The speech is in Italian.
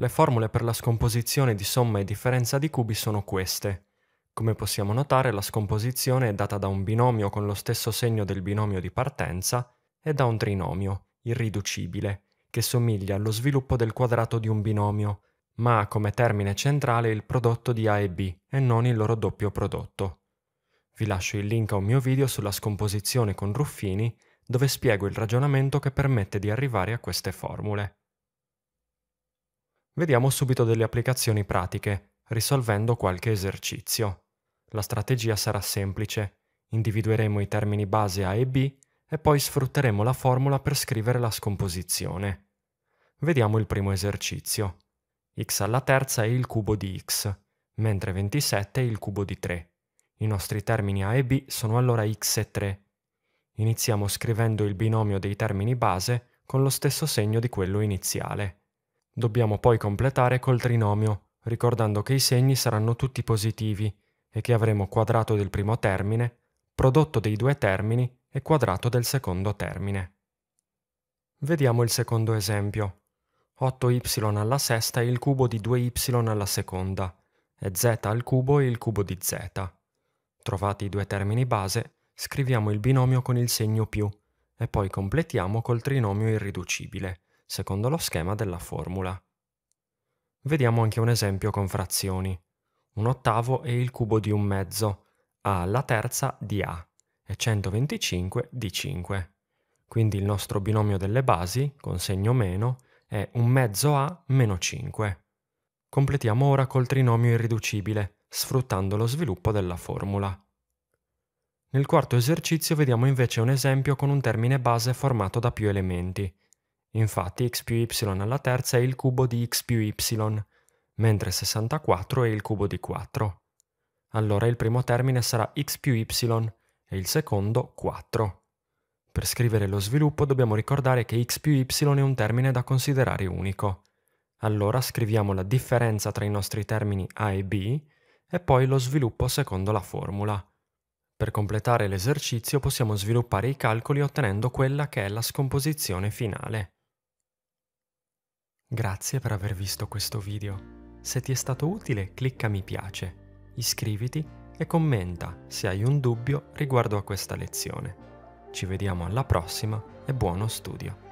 Le formule per la scomposizione di somma e differenza di cubi sono queste. Come possiamo notare, la scomposizione è data da un binomio con lo stesso segno del binomio di partenza e da un trinomio, irriducibile, che somiglia allo sviluppo del quadrato di un binomio, ma ha come termine centrale il prodotto di A e B e non il loro doppio prodotto. Vi lascio il link a un mio video sulla scomposizione con Ruffini, dove spiego il ragionamento che permette di arrivare a queste formule. Vediamo subito delle applicazioni pratiche, risolvendo qualche esercizio. La strategia sarà semplice. Individueremo i termini base A e B e poi sfrutteremo la formula per scrivere la scomposizione. Vediamo il primo esercizio. x alla terza è il cubo di x, mentre 27 è il cubo di 3. I nostri termini a e b sono allora x e 3. Iniziamo scrivendo il binomio dei termini base con lo stesso segno di quello iniziale. Dobbiamo poi completare col trinomio, ricordando che i segni saranno tutti positivi e che avremo quadrato del primo termine, prodotto dei due termini e quadrato del secondo termine. Vediamo il secondo esempio. 8y alla sesta è il cubo di 2y alla seconda, e z al cubo è il cubo di z. Trovati i due termini base, scriviamo il binomio con il segno più, e poi completiamo col trinomio irriducibile, secondo lo schema della formula. Vediamo anche un esempio con frazioni. Un ottavo è il cubo di un mezzo, a alla terza di a, e 125 di 5. Quindi il nostro binomio delle basi, con segno meno, è un mezzo a meno 5. Completiamo ora col trinomio irriducibile, sfruttando lo sviluppo della formula. Nel quarto esercizio vediamo invece un esempio con un termine base formato da più elementi, Infatti x più y alla terza è il cubo di x più y, mentre 64 è il cubo di 4. Allora il primo termine sarà x più y e il secondo 4. Per scrivere lo sviluppo dobbiamo ricordare che x più y è un termine da considerare unico. Allora scriviamo la differenza tra i nostri termini a e b e poi lo sviluppo secondo la formula. Per completare l'esercizio possiamo sviluppare i calcoli ottenendo quella che è la scomposizione finale. Grazie per aver visto questo video. Se ti è stato utile clicca mi piace, iscriviti e commenta se hai un dubbio riguardo a questa lezione. Ci vediamo alla prossima e buono studio!